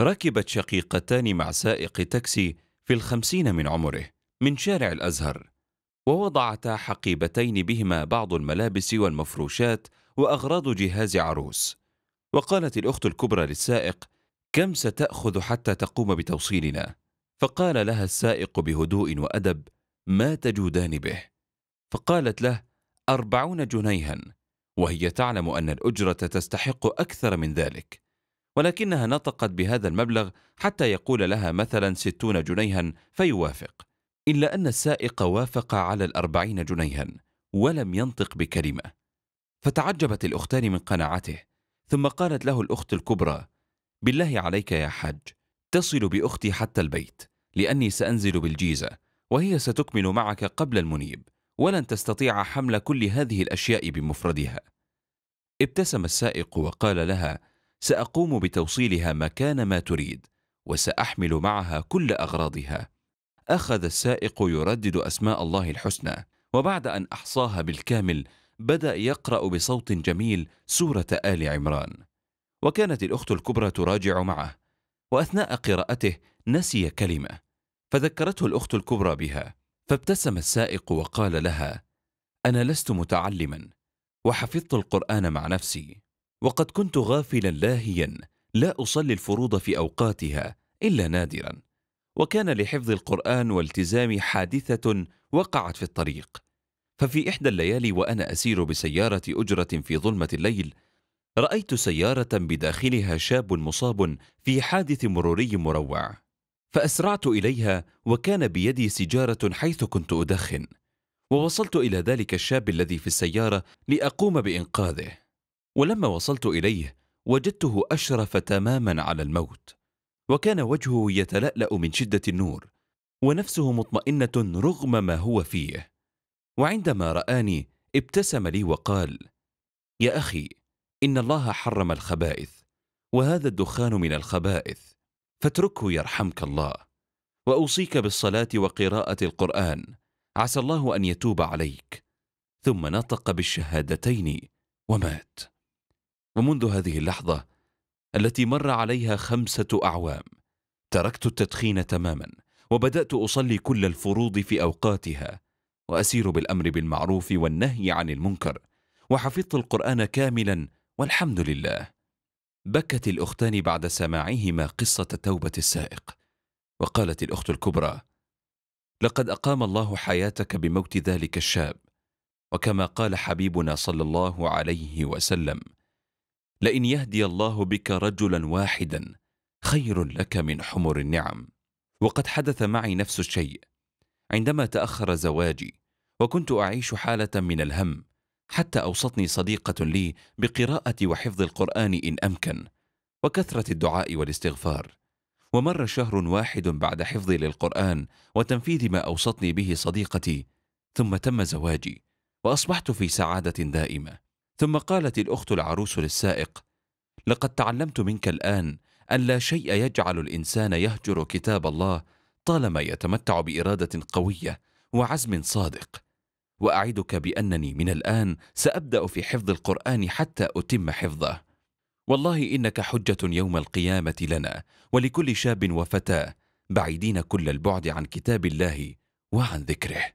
ركبت شقيقتان مع سائق تاكسي في الخمسين من عمره من شارع الأزهر ووضعتا حقيبتين بهما بعض الملابس والمفروشات وأغراض جهاز عروس وقالت الأخت الكبرى للسائق كم ستأخذ حتى تقوم بتوصيلنا فقال لها السائق بهدوء وأدب ما تجودان به فقالت له أربعون جنيها وهي تعلم أن الأجرة تستحق أكثر من ذلك ولكنها نطقت بهذا المبلغ حتى يقول لها مثلا ستون جنيها فيوافق إلا أن السائق وافق على الأربعين جنيها ولم ينطق بكلمة فتعجبت الأختان من قناعته ثم قالت له الأخت الكبرى بالله عليك يا حاج اتصل بأختي حتى البيت لأني سأنزل بالجيزة وهي ستكمل معك قبل المنيب ولن تستطيع حمل كل هذه الأشياء بمفردها ابتسم السائق وقال لها ساقوم بتوصيلها مكان ما تريد وساحمل معها كل اغراضها اخذ السائق يردد اسماء الله الحسنى وبعد ان احصاها بالكامل بدا يقرا بصوت جميل سوره ال عمران وكانت الاخت الكبرى تراجع معه واثناء قراءته نسي كلمه فذكرته الاخت الكبرى بها فابتسم السائق وقال لها انا لست متعلما وحفظت القران مع نفسي وقد كنت غافلا لاهيا لا أصلي الفروض في أوقاتها إلا نادرا وكان لحفظ القرآن والتزامي حادثة وقعت في الطريق ففي إحدى الليالي وأنا أسير بسيارة أجرة في ظلمة الليل رأيت سيارة بداخلها شاب مصاب في حادث مروري مروع فأسرعت إليها وكان بيدي سجارة حيث كنت أدخن ووصلت إلى ذلك الشاب الذي في السيارة لأقوم بإنقاذه ولما وصلت إليه وجدته أشرف تماما على الموت وكان وجهه يتلألأ من شدة النور ونفسه مطمئنة رغم ما هو فيه وعندما رآني ابتسم لي وقال يا أخي إن الله حرم الخبائث وهذا الدخان من الخبائث فاتركه يرحمك الله وأوصيك بالصلاة وقراءة القرآن عسى الله أن يتوب عليك ثم نطق بالشهادتين ومات ومنذ هذه اللحظه التي مر عليها خمسه اعوام تركت التدخين تماما وبدات اصلي كل الفروض في اوقاتها واسير بالامر بالمعروف والنهي عن المنكر وحفظت القران كاملا والحمد لله بكت الاختان بعد سماعهما قصه توبه السائق وقالت الاخت الكبرى لقد اقام الله حياتك بموت ذلك الشاب وكما قال حبيبنا صلى الله عليه وسلم لئن يهدي الله بك رجلا واحدا خير لك من حمر النعم وقد حدث معي نفس الشيء عندما تاخر زواجي وكنت اعيش حاله من الهم حتى اوصتني صديقه لي بقراءه وحفظ القران ان امكن وكثره الدعاء والاستغفار ومر شهر واحد بعد حفظي للقران وتنفيذ ما اوصتني به صديقتي ثم تم زواجي واصبحت في سعاده دائمه ثم قالت الأخت العروس للسائق لقد تعلمت منك الآن أن لا شيء يجعل الإنسان يهجر كتاب الله طالما يتمتع بإرادة قوية وعزم صادق وأعدك بأنني من الآن سأبدأ في حفظ القرآن حتى أتم حفظه والله إنك حجة يوم القيامة لنا ولكل شاب وفتاة بعيدين كل البعد عن كتاب الله وعن ذكره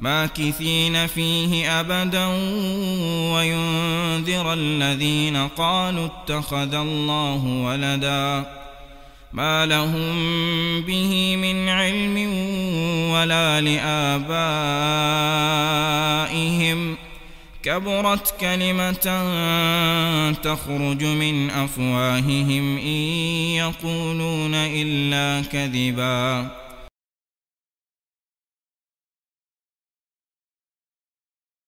ماكثين فيه أبدا وينذر الذين قالوا اتخذ الله ولدا ما لهم به من علم ولا لآبائهم كبرت كلمة تخرج من أفواههم إن يقولون إلا كذباً